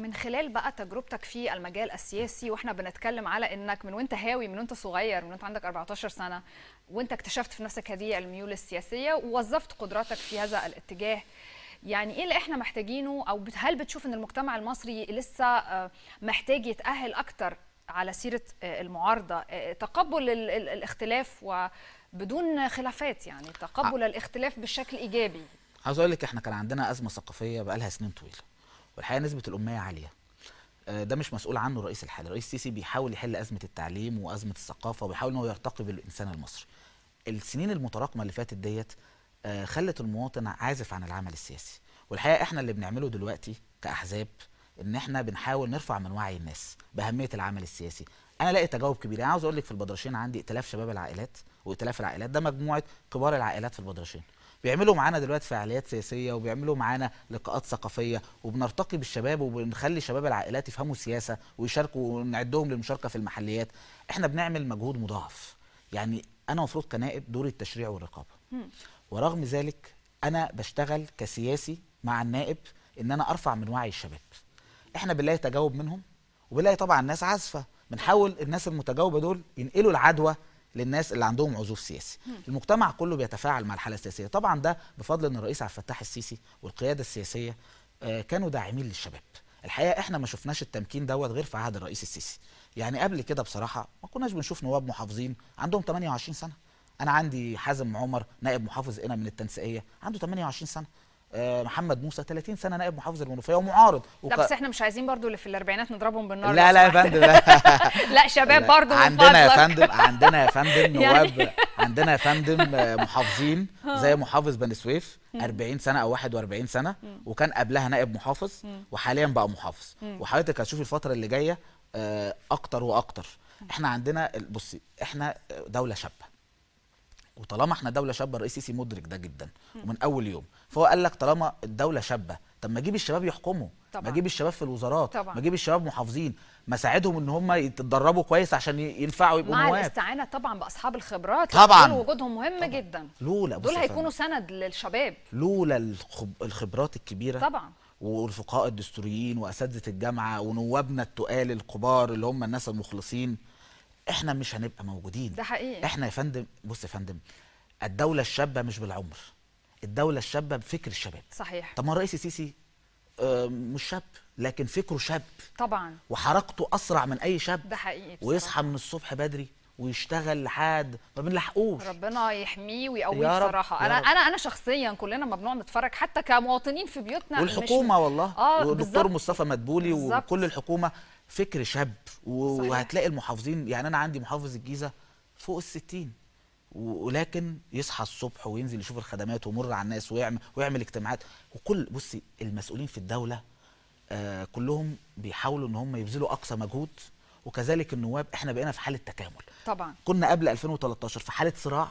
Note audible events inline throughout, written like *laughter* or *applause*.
من خلال بقى تجربتك في المجال السياسي واحنا بنتكلم على انك من وانت هاوي من وانت صغير من وانت عندك 14 سنه وانت اكتشفت في نفسك هذه الميول السياسيه ووظفت قدراتك في هذا الاتجاه يعني ايه اللي احنا محتاجينه او هل بتشوف ان المجتمع المصري لسه آه، محتاج يتاهل اكتر على سيره آه، المعارضه آه، تقبل الاختلاف وبدون خلافات يعني تقبل الاختلاف بشكل ايجابي عاوز اقول لك احنا كان عندنا ازمه ثقافيه بقالها سنين طويله والحقيقه نسبه الاميه عاليه آه، ده مش مسؤول عنه الرئيس الحالي الرئيس السيسي بيحاول يحل ازمه التعليم وازمه الثقافه وبيحاول ان هو يرتقي بالانسان المصري السنين المتراكمه اللي فاتت ديت آه، خلت المواطن عازف عن العمل السياسي والحقيقه احنا اللي بنعمله دلوقتي كاحزاب ان احنا بنحاول نرفع من وعي الناس باهميه العمل السياسي انا لقيت تجاوب كبير انا يعني عاوز اقول لك في البدرشين عندي ائتلاف شباب العائلات وائتلاف العائلات ده مجموعه كبار العائلات في البدرشين بيعملوا معانا دلوقتي فعاليات سياسيه وبيعملوا معانا لقاءات ثقافيه وبنرتقي بالشباب وبنخلي شباب العائلات يفهموا سياسه ويشاركوا ونعدهم للمشاركه في المحليات احنا بنعمل مجهود مضاعف يعني انا المفروض كنائب دوري التشريع والرقابه ورغم ذلك انا بشتغل كسياسي مع النائب ان انا ارفع من وعي الشباب احنا بنلاقي تجاوب منهم وبنلاقي طبعا ناس عازفه بنحاول الناس المتجاوبه دول ينقلوا العدوى للناس اللي عندهم عزوف سياسي المجتمع كله بيتفاعل مع الحاله السياسيه طبعا ده بفضل ان الرئيس عبد الفتاح السيسي والقياده السياسيه آه، كانوا داعمين للشباب الحقيقه احنا ما شفناش التمكين دوت غير في عهد الرئيس السيسي يعني قبل كده بصراحه ما كناش بنشوف نواب محافظين عندهم 28 سنه انا عندي حازم عمر نائب محافظ هنا من التنسيقيه عنده 28 سنه آه، محمد موسى 30 سنه نائب محافظ المنوفيه ومعارض وك... لا بس احنا مش عايزين برضو اللي في الاربعينات نضربهم بالنار لا لا يا فندم لا, *laughs* لا شباب برضو عندنا يا فندم عندنا يا فندم *laughs* يعني نواب عندنا يا فندم آه، محافظين زي محافظ بني سويف 40 سنه او 41 سنه وكان قبلها نائب محافظ وحاليا بقى محافظ وحضرتك هتشوف الفتره اللي جايه آه، اكتر واكتر احنا عندنا بصي احنا دوله شابه وطالما احنا دوله شابه الرئيس سيسي مدرك ده جدا ومن اول يوم فهو قال لك طالما الدوله شابه طب ما اجيب الشباب يحكموا طبعا. ما اجيب الشباب في الوزارات طبعا. ما اجيب الشباب محافظين ما اساعدهم ان هم يتدربوا كويس عشان ينفعوا يبقوا مع الاستعانه طبعا باصحاب الخبرات طبعا وجودهم مهم طبعًا. جدا لولا دول هيكونوا سند للشباب لولا الخبرات الكبيره طبعا والفقهاء الدستوريين واساتذه الجامعه ونوابنا التقال الكبار اللي هم الناس المخلصين احنا مش هنبقى موجودين ده حقيقي احنا يا فندم بص يا فندم الدوله الشابه مش بالعمر الدوله الشابه بفكر الشباب صحيح طب ما الرئيس السيسي آه، مش شاب لكن فكره شاب طبعا وحركته اسرع من اي شاب ده حقيقي بصراحة. ويصحى من الصبح بدري ويشتغل لحد ما بنلحقوش ربنا يحميه ويقويه بصراحه انا رب. انا انا شخصيا كلنا لما بنقعد نتفرج حتى كمواطنين في بيوتنا والحكومه مش... والله آه والدكتور مصطفى مدبولي بالزبط. وكل الحكومه فكر شاب وهتلاقي المحافظين يعني انا عندي محافظ الجيزه فوق ال 60 ولكن يصحى الصبح وينزل يشوف الخدمات ويمر على الناس ويعمل ويعمل اجتماعات وكل بصي المسؤولين في الدوله آه كلهم بيحاولوا ان هم يبذلوا اقصى مجهود وكذلك النواب احنا بقينا في حاله تكامل طبعا كنا قبل 2013 في حاله صراع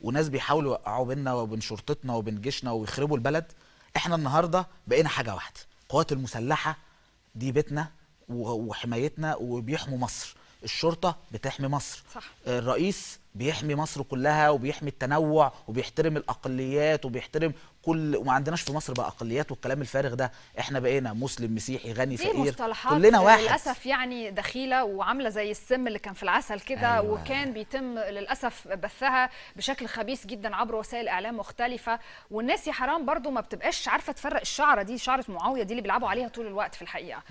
وناس بيحاولوا يوقعوا بينا وبين شرطتنا وبين جيشنا ويخربوا البلد احنا النهارده بقينا حاجه واحده القوات المسلحه دي بيتنا وحمايتنا وبيحموا مصر الشرطه بتحمي مصر صح. الرئيس بيحمي مصر كلها وبيحمي التنوع وبيحترم الاقليات وبيحترم كل وما عندناش في مصر بقى اقليات والكلام الفارغ ده احنا بقينا مسلم مسيحي غني فقير كلنا واحد للاسف يعني دخيله وعامله زي السم اللي كان في العسل كده أيوة. وكان بيتم للاسف بثها بشكل خبيث جدا عبر وسائل اعلام مختلفه والناس يا حرام برضو ما بتبقاش عارفه تفرق الشعره دي شعره معاويه دي اللي بيلعبوا عليها طول الوقت في الحقيقه